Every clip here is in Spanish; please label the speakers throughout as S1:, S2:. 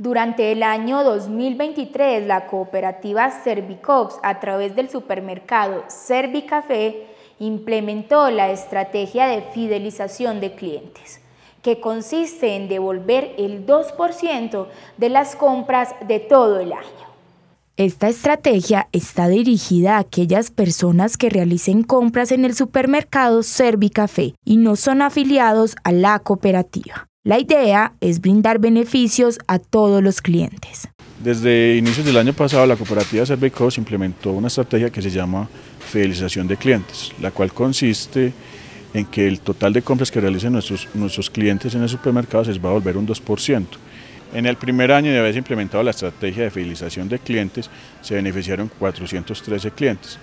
S1: Durante el año 2023, la cooperativa Servicops, a través del supermercado Servicafé, implementó la estrategia de fidelización de clientes, que consiste en devolver el 2% de las compras de todo el año. Esta estrategia está dirigida a aquellas personas que realicen compras en el supermercado Servicafé y no son afiliados a la cooperativa. La idea es brindar beneficios a todos los clientes.
S2: Desde inicios del año pasado, la cooperativa Servicos implementó una estrategia que se llama fidelización de clientes, la cual consiste en que el total de compras que realicen nuestros, nuestros clientes en el supermercado se les va a volver un 2%. En el primer año de haberse implementado la estrategia de fidelización de clientes, se beneficiaron 413 clientes,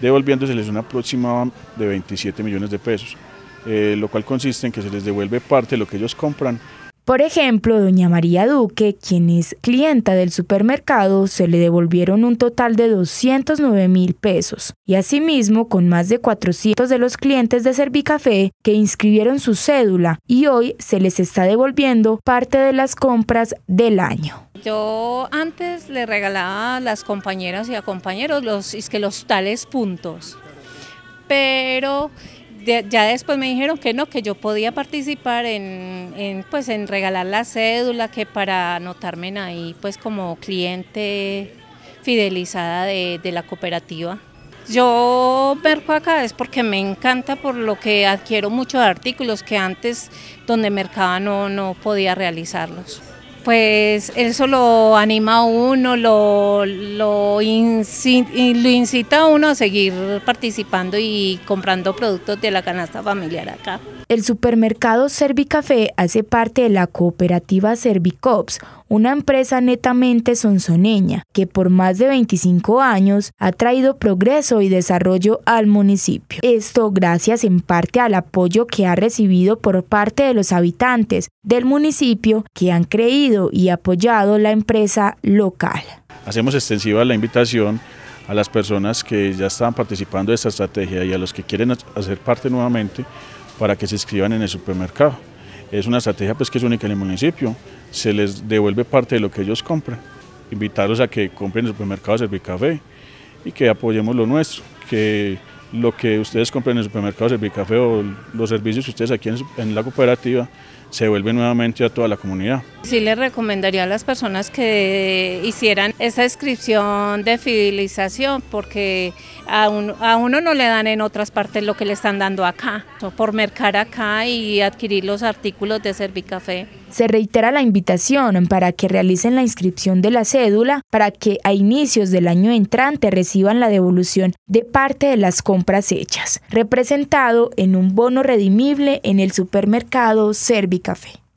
S2: devolviéndoseles una aproximada de 27 millones de pesos. Eh, lo cual consiste en que se les devuelve parte de lo que ellos compran.
S1: Por ejemplo, doña María Duque, quien es clienta del supermercado, se le devolvieron un total de 209 mil pesos. Y asimismo, con más de 400 de los clientes de Servicafé que inscribieron su cédula y hoy se les está devolviendo parte de las compras del año.
S3: Yo antes le regalaba a las compañeras y a compañeros los, que los tales puntos, pero ya después me dijeron que no, que yo podía participar en, pues, regalar la cédula, que para anotarme ahí pues como cliente fidelizada de, la cooperativa. Yo merco acá es porque me encanta por lo que adquiero muchos artículos que antes donde mercaba no podía realizarlos pues eso lo anima a uno, lo, lo, incita, incita a uno a seguir participando y comprando productos de la canasta familiar acá.
S1: El supermercado Servicafé hace parte de la cooperativa Servicops, una empresa netamente sonsoneña que por más de 25 años ha traído progreso y desarrollo al municipio. Esto gracias en parte al apoyo que ha recibido por parte de los habitantes del municipio que han creído y apoyado la empresa local.
S2: Hacemos extensiva la invitación a las personas que ya están participando de esta estrategia y a los que quieren hacer parte nuevamente para que se inscriban en el supermercado. Es una estrategia pues, que es única en el municipio, se les devuelve parte de lo que ellos compran. Invitarlos a que compren en el supermercado Servicafé y que apoyemos lo nuestro, que lo que ustedes compren en el supermercado Servicafé o los servicios que ustedes aquí en la cooperativa se vuelve nuevamente a toda la comunidad.
S3: Sí le recomendaría a las personas que hicieran esa inscripción de fidelización porque a, a uno no le dan en otras partes lo que le están dando acá, por mercar acá y adquirir los artículos de Servicafé.
S1: Se reitera la invitación para que realicen la inscripción de la cédula para que a inicios del año entrante reciban la devolución de parte de las compras hechas, representado en un bono redimible en el supermercado Servicafé.